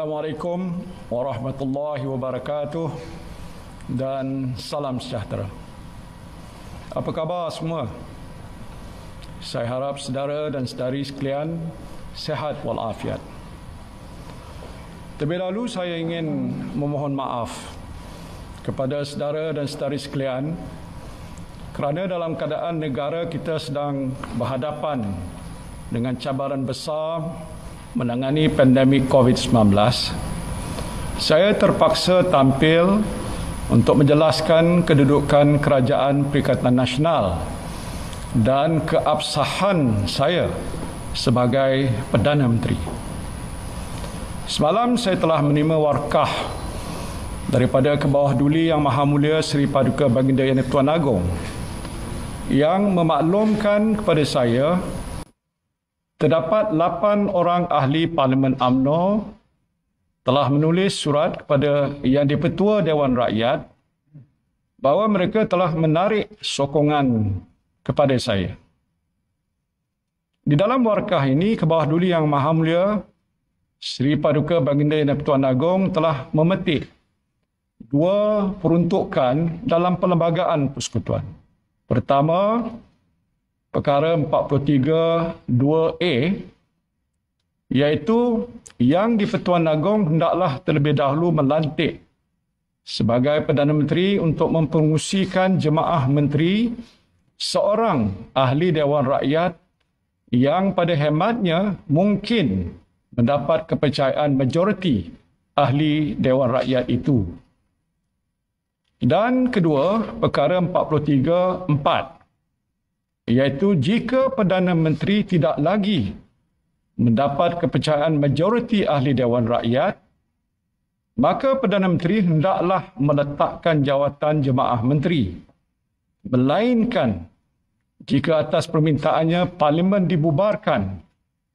Assalamualaikum warahmatullahi wabarakatuh dan salam sejahtera. Apa khabar semua? Saya harap saudara dan saudari sekalian sehat walafiat. Terlebih dahulu saya ingin memohon maaf kepada saudara dan saudari sekalian kerana dalam keadaan negara kita sedang berhadapan dengan cabaran besar menangani pandemik COVID-19, saya terpaksa tampil untuk menjelaskan kedudukan Kerajaan Perikatan Nasional dan keabsahan saya sebagai Perdana Menteri. Semalam saya telah menerima warkah daripada Kebawah Duli Yang Maha Mulia Seri Paduka Baginda Yang Tuan Agong yang memaklumkan kepada saya Terdapat lapan orang ahli Parlimen AMNO telah menulis surat kepada Yang di Dewan Rakyat bahawa mereka telah menarik sokongan kepada saya. Di dalam warkah ini, ke bawah duli Yang Maha Mulia, Sri Paduka Baginda Yang Pertuan Agong telah memetik dua peruntukan dalam perlembagaan persekutuan. Pertama, perkara 43 2A iaitu yang di-Pertuan Agong hendaklah terlebih dahulu melantik sebagai Perdana Menteri untuk mempengusikan jemaah menteri seorang ahli Dewan Rakyat yang pada hematnya mungkin mendapat kepercayaan majoriti ahli Dewan Rakyat itu. Dan kedua, perkara 43 4 iaitu jika Perdana Menteri tidak lagi mendapat kepercayaan majoriti ahli Dewan Rakyat, maka Perdana Menteri hendaklah meletakkan jawatan jemaah menteri. Melainkan jika atas permintaannya Parlimen dibubarkan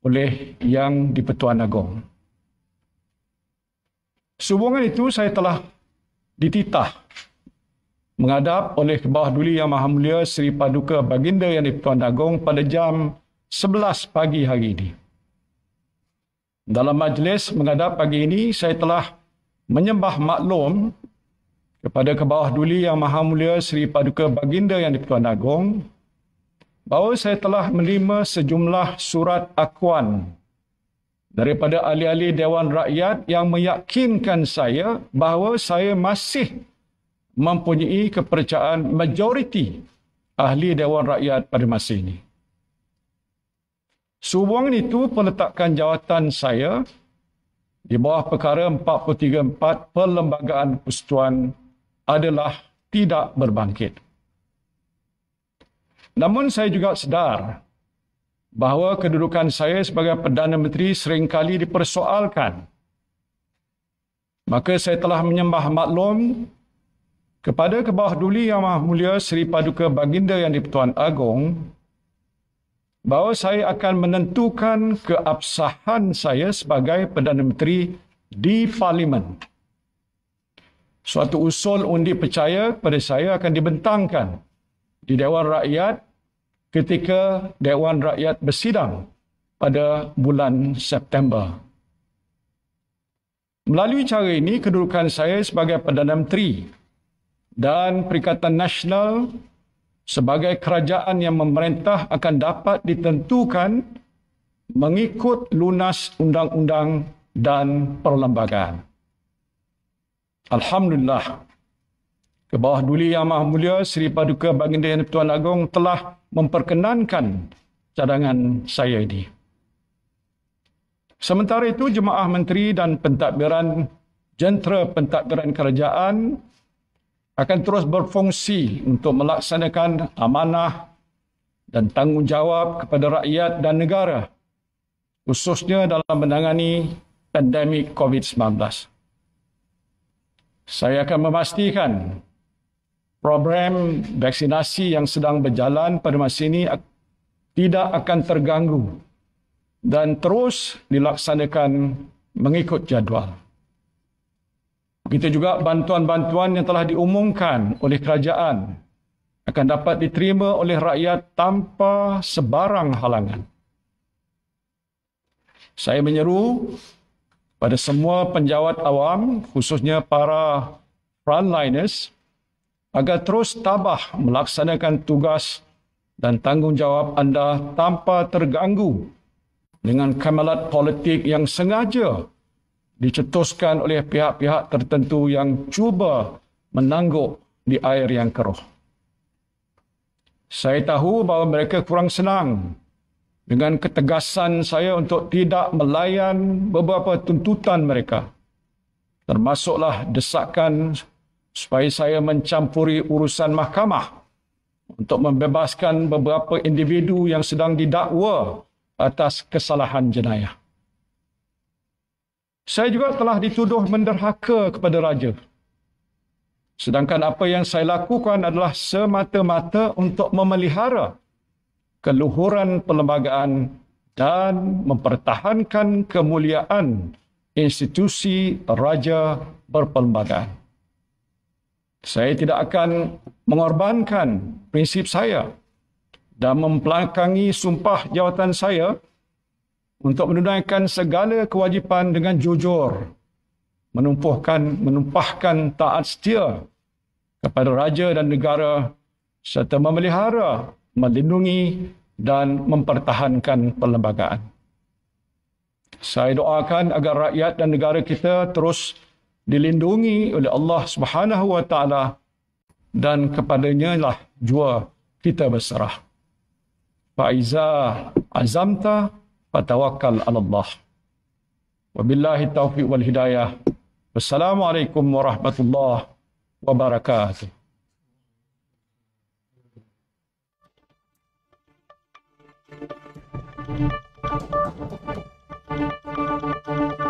oleh Yang di-Pertuan Agong. Sehubungan itu saya telah dititah menghadap oleh Bawah Duli Yang Maha Mulia Seri Paduka Baginda Yang Dipertuan Agong pada jam 11 pagi hari ini. Dalam majlis menghadap pagi ini, saya telah menyembah maklum kepada Kebawah Duli Yang Maha Mulia Seri Paduka Baginda Yang Dipertuan Agong bahawa saya telah menerima sejumlah surat akuan daripada ahli-ahli Dewan Rakyat yang meyakinkan saya bahawa saya masih mempunyai kepercayaan majoriti ahli Dewan Rakyat pada masa ini. Subuang itu peletakkan jawatan saya di bawah perkara 434 Perlembagaan Persetuan adalah tidak berbangkit. Namun saya juga sedar bahawa kedudukan saya sebagai Perdana Menteri seringkali dipersoalkan. Maka saya telah menyembah maklum kepada kebawah duli yang Mulia Seri Paduka Baginda yang di-Pertuan Agong, bahawa saya akan menentukan keabsahan saya sebagai Perdana Menteri di Parlimen. Suatu usul undi percaya kepada saya akan dibentangkan di Dewan Rakyat ketika Dewan Rakyat bersidang pada bulan September. Melalui cara ini, kedudukan saya sebagai Perdana Menteri dan Perikatan Nasional sebagai kerajaan yang memerintah akan dapat ditentukan mengikut lunas undang-undang dan perlembagaan. Alhamdulillah, ke bawah duli Yang Maha Mulia Seri Paduka Baginda Yang Tuan Agong telah memperkenankan cadangan saya ini. Sementara itu, Jemaah Menteri dan Pentadbiran Jentera Pentadbiran Kerajaan akan terus berfungsi untuk melaksanakan amanah dan tanggungjawab kepada rakyat dan negara khususnya dalam menangani pandemik COVID-19. Saya akan memastikan program vaksinasi yang sedang berjalan pada masa ini tidak akan terganggu dan terus dilaksanakan mengikut jadual. Begitu juga bantuan-bantuan yang telah diumumkan oleh kerajaan akan dapat diterima oleh rakyat tanpa sebarang halangan. Saya menyeru pada semua penjawat awam khususnya para frontliners agar terus tabah melaksanakan tugas dan tanggungjawab anda tanpa terganggu dengan kamalat politik yang sengaja dicetuskan oleh pihak-pihak tertentu yang cuba menangguk di air yang keruh. Saya tahu bahawa mereka kurang senang dengan ketegasan saya untuk tidak melayan beberapa tuntutan mereka. Termasuklah desakan supaya saya mencampuri urusan mahkamah untuk membebaskan beberapa individu yang sedang didakwa atas kesalahan jenayah. Saya juga telah dituduh menderhaka kepada raja. Sedangkan apa yang saya lakukan adalah semata-mata untuk memelihara keluhuran perlembagaan dan mempertahankan kemuliaan institusi raja berperlembagaan. Saya tidak akan mengorbankan prinsip saya dan mempelangkangi sumpah jawatan saya untuk menunaikan segala kewajipan dengan jujur, menumpuhkan menumpahkan taat setia kepada raja dan negara serta memelihara, melindungi dan mempertahankan perlembagaan. Saya doakan agar rakyat dan negara kita terus dilindungi oleh Allah Subhanahu wa taala dan kepadanya lah jua kita berserah. Faiza azamta فتوكل على الله وبالله التوفيق والهداية والسلام عليكم ورحمة الله وبركاته Thank you.